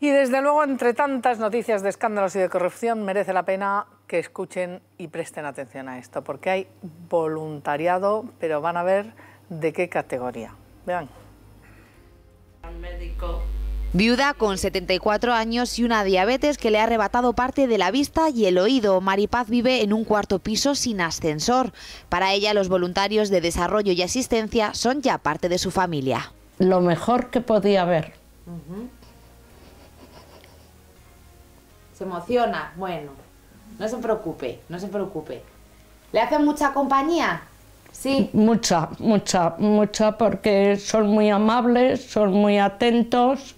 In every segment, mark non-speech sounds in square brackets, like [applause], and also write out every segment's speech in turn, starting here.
Y desde luego, entre tantas noticias de escándalos y de corrupción, merece la pena que escuchen y presten atención a esto, porque hay voluntariado, pero van a ver de qué categoría. Vean. Viuda con 74 años y una diabetes que le ha arrebatado parte de la vista y el oído, Maripaz vive en un cuarto piso sin ascensor. Para ella los voluntarios de desarrollo y asistencia son ya parte de su familia. Lo mejor que podía haber se emociona. Bueno, no se preocupe, no se preocupe. ¿Le hacen mucha compañía? Sí. Mucha, mucha, mucha, porque son muy amables, son muy atentos.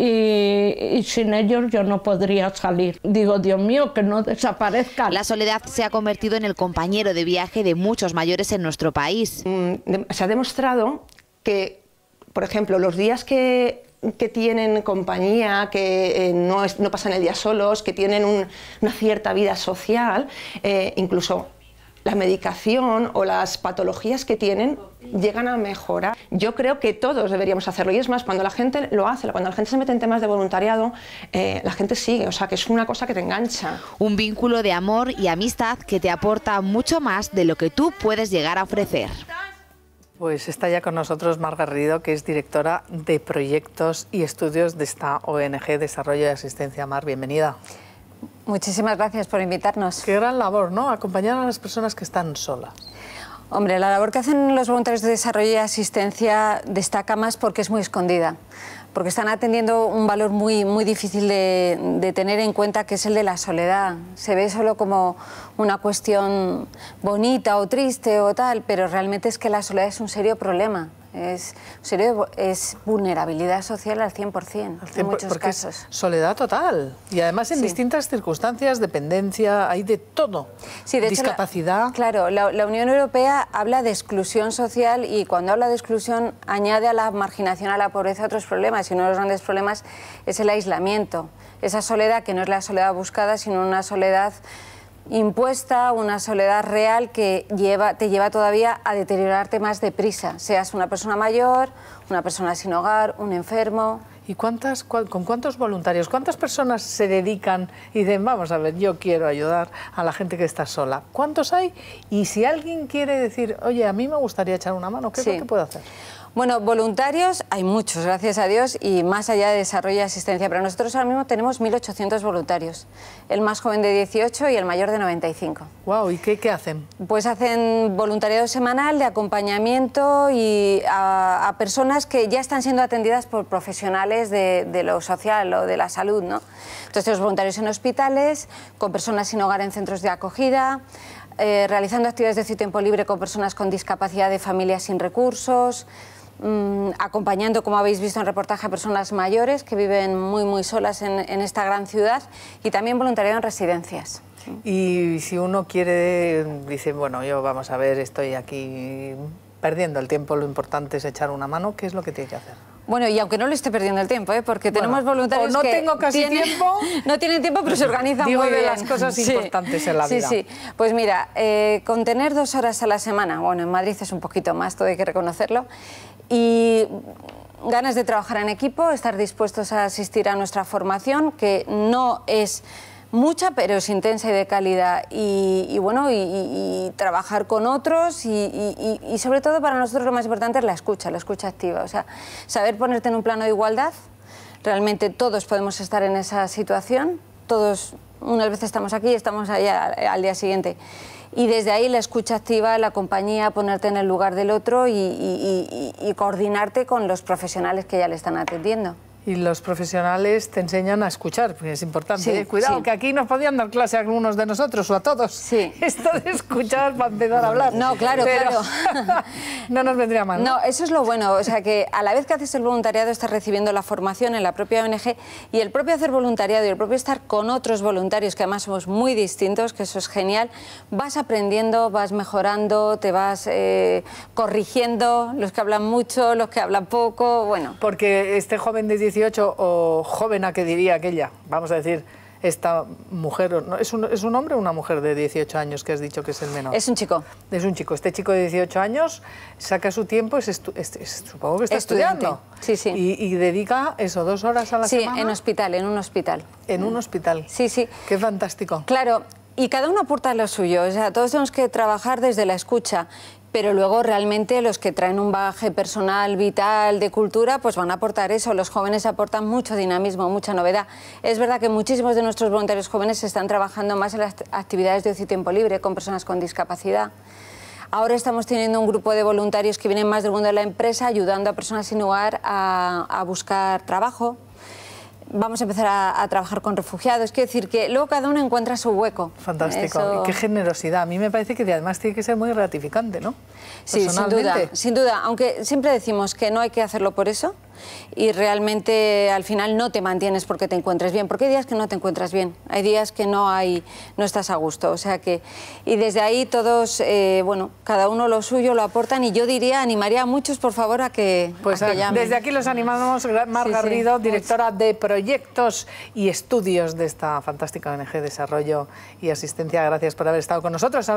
Y, sin ellos yo no podría salir. Digo, Dios mío, que no desaparezca. La soledad se ha convertido en el compañero de viaje de muchos mayores en nuestro país. Mm, se ha demostrado que, por ejemplo, los días que que tienen compañía, que eh, no, no, pasan el día solos, que tienen una cierta vida social, eh, incluso la medicación o las patologías que tienen llegan a mejorar. Yo creo que todos deberíamos hacerlo y es más, cuando la gente lo hace, cuando la gente se mete en temas de voluntariado, eh, la gente sigue, o sea que es una cosa que te engancha. Un vínculo de amor y amistad que te aporta mucho más de lo que tú puedes llegar a ofrecer. Pues está ya con nosotros Mar Garrido, que es directora de proyectos y estudios de esta ONG Desarrollo y Asistencia Mar. Bienvenida. Muchísimas gracias por invitarnos. Qué gran labor, ¿no? Acompañar a las personas que están solas. Hombre, la labor que hacen los voluntarios de desarrollo y asistencia destaca más porque es muy escondida porque están atendiendo un valor muy, muy difícil de, de, tener en cuenta, que es el de la soledad. Se ve solo como una cuestión bonita o triste o tal, pero realmente es que la soledad es un serio problema. Es, es vulnerabilidad social al 100%, en muchos casos. soledad total. Y además en distintas circunstancias, dependencia, hay de todo. Sí, de Discapacidad. claro, la, la, Unión Europea habla de exclusión social y cuando habla de exclusión añade a la marginación, a la pobreza, otros problemas. Y uno de los grandes problemas es el aislamiento. Esa soledad que no es la soledad buscada, sino una soledad impuesta, una soledad real que lleva, te lleva todavía a deteriorarte más deprisa, seas una persona mayor, una persona sin hogar, un enfermo. ¿Y cuántas, con cuántos voluntarios, cuántas personas se dedican y dicen, vamos a ver, yo quiero ayudar a la gente que está sola? ¿Cuántos hay? Y si alguien quiere decir, oye, a mí me gustaría echar una mano, ¿qué es lo que puedo hacer? Bueno, voluntarios hay muchos, gracias a Dios, y más allá de desarrollo y asistencia, pero nosotros ahora mismo tenemos 1.800 voluntarios, el más joven de 18 y el mayor de 95. Wow, ¿y qué, hacen? Pues hacen voluntariado semanal de acompañamiento y a, personas que ya están siendo atendidas por profesionales de, lo social o de la salud, ¿no? Entonces, los voluntarios en hospitales, con personas sin hogar en centros de acogida, eh, realizando actividades de su tiempo libre con personas con discapacidad de familias sin recursos, Mm, acompañando, como habéis visto en reportaje, a personas mayores que viven muy, muy solas en, en esta gran ciudad y también voluntariado en residencias. Y si uno quiere, dice, bueno, yo vamos a ver, estoy aquí perdiendo el tiempo, lo importante es echar una mano, ¿qué es lo que tiene que hacer? Bueno, y aunque no le esté perdiendo el tiempo, ¿eh? porque tenemos voluntarios no tengo tiempo. [laughs] no tienen tiempo, pero se organizan muy bien. de las cosas importantes en la vida. Sí, sí. Pues mira, eh, con tener dos horas a la semana, bueno, en Madrid es un poquito más, todo hay que reconocerlo, y ganas de trabajar en equipo, estar dispuestos a asistir a nuestra formación, que no es mucha, pero es intensa y de calidad. Y, bueno, y, trabajar con otros y, y, sobre todo para nosotros lo más importante es la escucha, la escucha activa. O sea, saber ponerte en un plano de igualdad. Realmente todos podemos estar en esa situación. Todos, unas veces estamos aquí y estamos allá al día siguiente. Y desde ahí la escucha activa, la compañía, ponerte en el lugar del otro y coordinarte con los profesionales que ya le están atendiendo y los profesionales te enseñan a escuchar, porque es importante. ¿eh? Cuidado, que aquí nos podían dar clase a algunos de nosotros o a todos. Sí. [laughs] Esto de escuchar para empezar a hablar. No, claro, claro. [laughs] no nos vendría mal. ¿no? eso es lo bueno. O sea, que a la vez que haces el voluntariado estás recibiendo la formación en la propia ONG y el propio hacer voluntariado y el propio estar con otros voluntarios, que además somos muy distintos, que eso es genial, vas aprendiendo, vas mejorando, te vas eh, corrigiendo, los que hablan mucho, los que hablan poco, bueno. Porque este joven de años, 18 o joven a que diría aquella, vamos a decir, esta mujer, ¿no? ¿Es, un, ¿es un hombre o una mujer de 18 años que has dicho que es el menor? Es un chico. Es un chico. Este chico de 18 años saca su tiempo, es, supongo que está estudiando. Y, dedica eso, dos horas a la semana. Sí, en hospital, en un hospital. En un hospital. Sí, sí. Qué fantástico. Claro, y cada uno aporta lo suyo, o sea, todos tenemos que trabajar desde la escucha pero luego realmente los que traen un bagaje personal, vital, de cultura, pues van a aportar eso. Los jóvenes aportan mucho dinamismo, mucha novedad. Es verdad que muchísimos de nuestros voluntarios jóvenes están trabajando más en las actividades de ocio y tiempo libre con personas con discapacidad. Ahora estamos teniendo un grupo de voluntarios que vienen más del mundo de la empresa ayudando a personas sin hogar a buscar trabajo, vamos a empezar a, trabajar con refugiados. Quiero decir que luego cada uno encuentra su hueco. Fantástico. qué generosidad. A mí me parece que además tiene que ser muy gratificante, ¿no? Sí, sin duda, sin duda. Aunque siempre decimos que no hay que hacerlo por eso, y realmente al final no te mantienes porque te encuentres bien, porque hay días que no te encuentras bien, hay días que no, hay, no estás a gusto. O sea que, y desde ahí todos, eh, bueno, cada uno lo suyo lo aportan y yo diría, animaría a muchos por favor a que, pues Desde aquí los animamos, Mar directora de proyectos y estudios de esta fantástica ONG Desarrollo y Asistencia. Gracias por haber estado con nosotros.